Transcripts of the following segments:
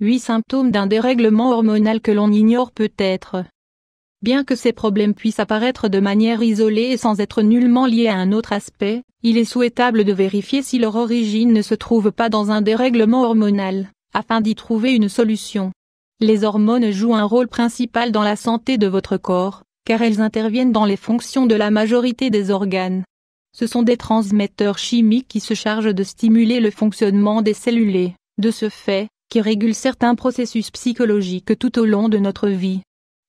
8 symptômes d'un dérèglement hormonal que l'on ignore peut-être. Bien que ces problèmes puissent apparaître de manière isolée et sans être nullement liés à un autre aspect, il est souhaitable de vérifier si leur origine ne se trouve pas dans un dérèglement hormonal, afin d'y trouver une solution. Les hormones jouent un rôle principal dans la santé de votre corps, car elles interviennent dans les fonctions de la majorité des organes. Ce sont des transmetteurs chimiques qui se chargent de stimuler le fonctionnement des cellules. De ce fait, qui régulent certains processus psychologiques tout au long de notre vie.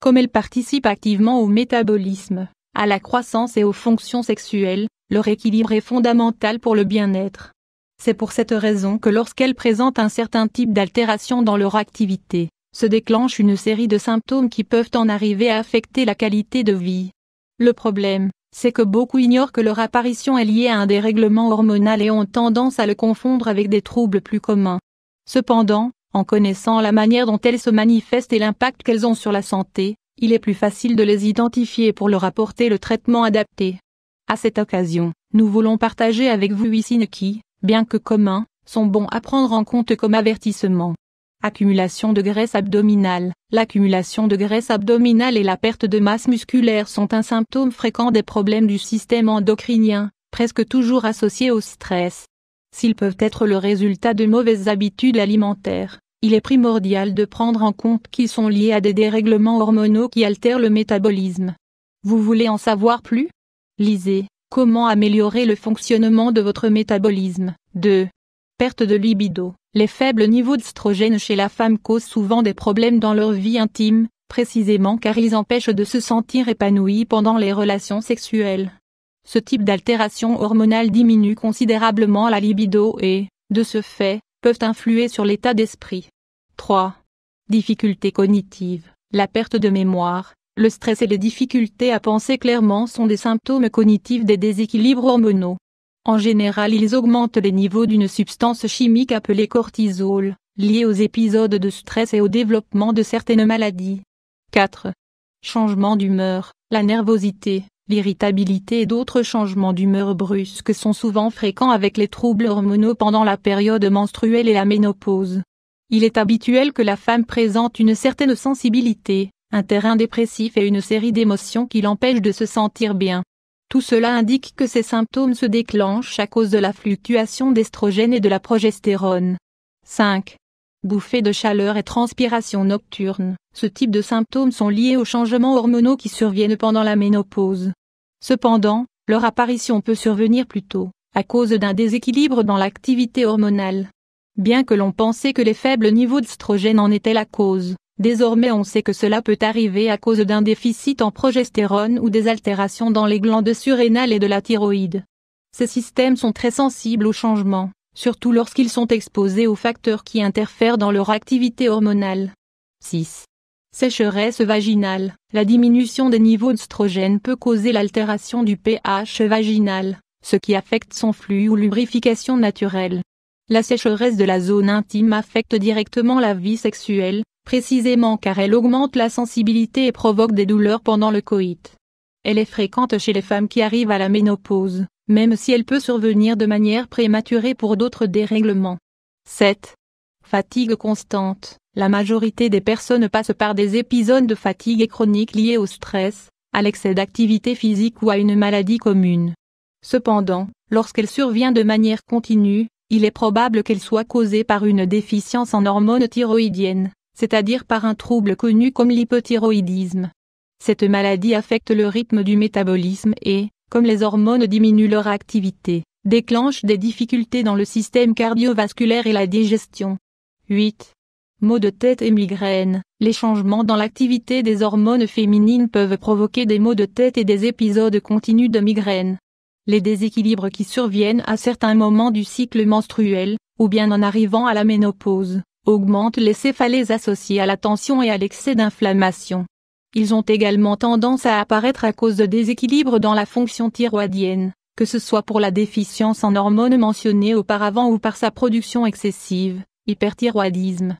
Comme elles participent activement au métabolisme, à la croissance et aux fonctions sexuelles, leur équilibre est fondamental pour le bien-être. C'est pour cette raison que lorsqu'elles présentent un certain type d'altération dans leur activité, se déclenche une série de symptômes qui peuvent en arriver à affecter la qualité de vie. Le problème, c'est que beaucoup ignorent que leur apparition est liée à un dérèglement hormonal et ont tendance à le confondre avec des troubles plus communs, Cependant, en connaissant la manière dont elles se manifestent et l'impact qu'elles ont sur la santé, il est plus facile de les identifier pour leur apporter le traitement adapté. À cette occasion, nous voulons partager avec vous huit signes qui, bien que communs, sont bons à prendre en compte comme avertissement. Accumulation de graisse abdominale. L'accumulation de graisse abdominale et la perte de masse musculaire sont un symptôme fréquent des problèmes du système endocrinien, presque toujours associés au stress, S'ils peuvent être le résultat de mauvaises habitudes alimentaires, il est primordial de prendre en compte qu'ils sont liés à des dérèglements hormonaux qui altèrent le métabolisme. Vous voulez en savoir plus Lisez Comment améliorer le fonctionnement de votre métabolisme 2. Perte de libido. Les faibles niveaux d'estrogène chez la femme causent souvent des problèmes dans leur vie intime, précisément car ils empêchent de se sentir épanouis pendant les relations sexuelles. Ce type d'altération hormonale diminue considérablement la libido et, de ce fait, peuvent influer sur l'état d'esprit. 3. Difficultés cognitives. La perte de mémoire, le stress et les difficultés à penser clairement sont des symptômes cognitifs des déséquilibres hormonaux. En général, ils augmentent les niveaux d'une substance chimique appelée cortisol, liée aux épisodes de stress et au développement de certaines maladies. 4. Changement d'humeur. La nervosité, L'irritabilité et d'autres changements d'humeur brusques sont souvent fréquents avec les troubles hormonaux pendant la période menstruelle et la ménopause. Il est habituel que la femme présente une certaine sensibilité, un terrain dépressif et une série d'émotions qui l'empêchent de se sentir bien. Tout cela indique que ces symptômes se déclenchent à cause de la fluctuation d'estrogène et de la progestérone. 5 bouffées de chaleur et transpiration nocturne. Ce type de symptômes sont liés aux changements hormonaux qui surviennent pendant la ménopause. Cependant, leur apparition peut survenir plus tôt, à cause d'un déséquilibre dans l'activité hormonale. Bien que l'on pensait que les faibles niveaux d'estrogène en étaient la cause, désormais on sait que cela peut arriver à cause d'un déficit en progestérone ou des altérations dans les glandes surrénales et de la thyroïde. Ces systèmes sont très sensibles aux changements, surtout lorsqu'ils sont exposés aux facteurs qui interfèrent dans leur activité hormonale. 6. Sécheresse vaginale. La diminution des niveaux d'oestrogène peut causer l'altération du pH vaginal, ce qui affecte son flux ou lubrification naturelle. La sécheresse de la zone intime affecte directement la vie sexuelle, précisément car elle augmente la sensibilité et provoque des douleurs pendant le coït. Elle est fréquente chez les femmes qui arrivent à la ménopause même si elle peut survenir de manière prématurée pour d'autres dérèglements. 7. Fatigue constante. La majorité des personnes passent par des épisodes de fatigue et chronique liés au stress, à l'excès d'activité physique ou à une maladie commune. Cependant, lorsqu'elle survient de manière continue, il est probable qu'elle soit causée par une déficience en hormones thyroïdiennes, c'est-à-dire par un trouble connu comme l'hypothyroïdisme. Cette maladie affecte le rythme du métabolisme et, comme les hormones diminuent leur activité, déclenchent des difficultés dans le système cardiovasculaire et la digestion. 8. Maux de tête et migraines. Les changements dans l'activité des hormones féminines peuvent provoquer des maux de tête et des épisodes continus de migraines. Les déséquilibres qui surviennent à certains moments du cycle menstruel, ou bien en arrivant à la ménopause, augmentent les céphalées associées à la tension et à l'excès d'inflammation. Ils ont également tendance à apparaître à cause de déséquilibres dans la fonction thyroïdienne, que ce soit pour la déficience en hormones mentionnée auparavant ou par sa production excessive, hyperthyroïdisme.